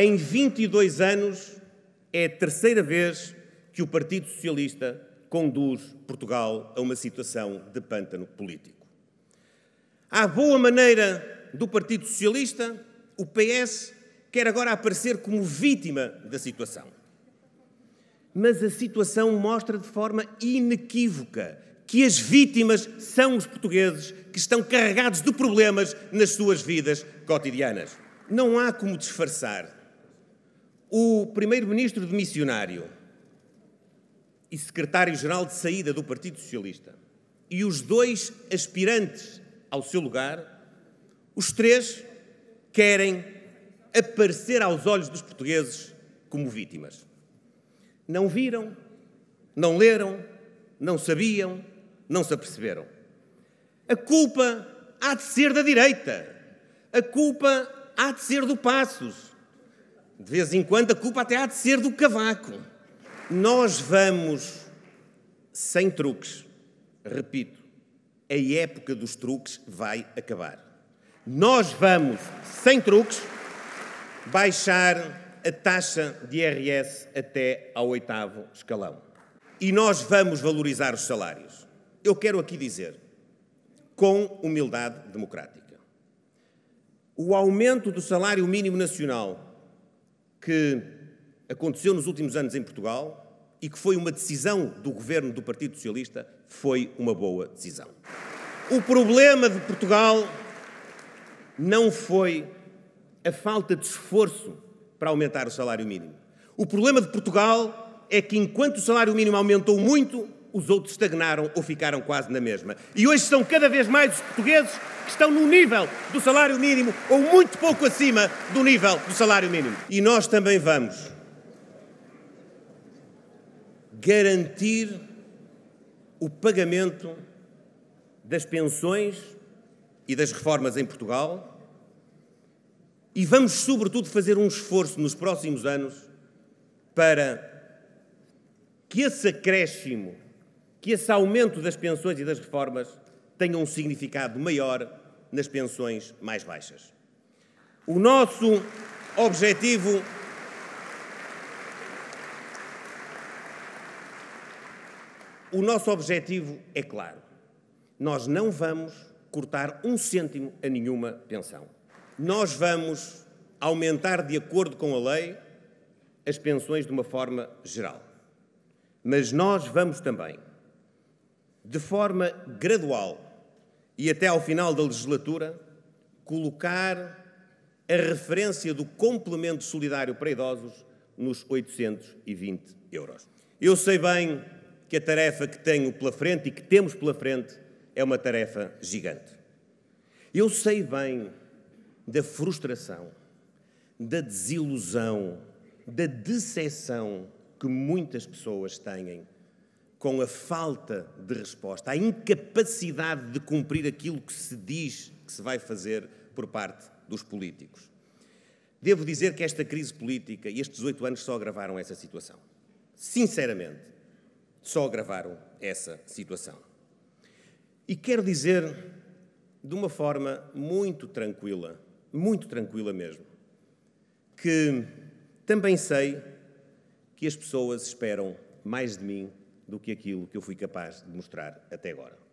Em 22 anos, é a terceira vez que o Partido Socialista conduz Portugal a uma situação de pântano político. À boa maneira do Partido Socialista, o PS quer agora aparecer como vítima da situação. Mas a situação mostra de forma inequívoca que as vítimas são os portugueses que estão carregados de problemas nas suas vidas cotidianas. Não há como disfarçar o primeiro-ministro de missionário e secretário-geral de saída do Partido Socialista e os dois aspirantes ao seu lugar, os três querem aparecer aos olhos dos portugueses como vítimas. Não viram, não leram, não sabiam, não se aperceberam. A culpa há de ser da direita. A culpa há de ser do Passos. De vez em quando a culpa até há de ser do cavaco. Nós vamos sem truques. Repito, a época dos truques vai acabar. Nós vamos sem truques baixar a taxa de IRS até ao oitavo escalão. E nós vamos valorizar os salários. Eu quero aqui dizer, com humildade democrática, o aumento do salário mínimo nacional que aconteceu nos últimos anos em Portugal e que foi uma decisão do governo do Partido Socialista, foi uma boa decisão. O problema de Portugal não foi a falta de esforço para aumentar o salário mínimo. O problema de Portugal é que, enquanto o salário mínimo aumentou muito, os outros estagnaram ou ficaram quase na mesma. E hoje são cada vez mais os portugueses que estão no nível do salário mínimo ou muito pouco acima do nível do salário mínimo. E nós também vamos garantir o pagamento das pensões e das reformas em Portugal. E vamos, sobretudo, fazer um esforço nos próximos anos para que esse acréscimo que esse aumento das pensões e das reformas tenha um significado maior nas pensões mais baixas. O nosso objetivo. O nosso objetivo é claro. Nós não vamos cortar um cêntimo a nenhuma pensão. Nós vamos aumentar, de acordo com a lei, as pensões de uma forma geral. Mas nós vamos também de forma gradual e até ao final da legislatura, colocar a referência do complemento solidário para idosos nos 820 euros. Eu sei bem que a tarefa que tenho pela frente e que temos pela frente é uma tarefa gigante. Eu sei bem da frustração, da desilusão, da decepção que muitas pessoas têm com a falta de resposta, a incapacidade de cumprir aquilo que se diz que se vai fazer por parte dos políticos. Devo dizer que esta crise política e estes oito anos só agravaram essa situação. Sinceramente, só agravaram essa situação. E quero dizer de uma forma muito tranquila, muito tranquila mesmo, que também sei que as pessoas esperam mais de mim do que aquilo que eu fui capaz de mostrar até agora.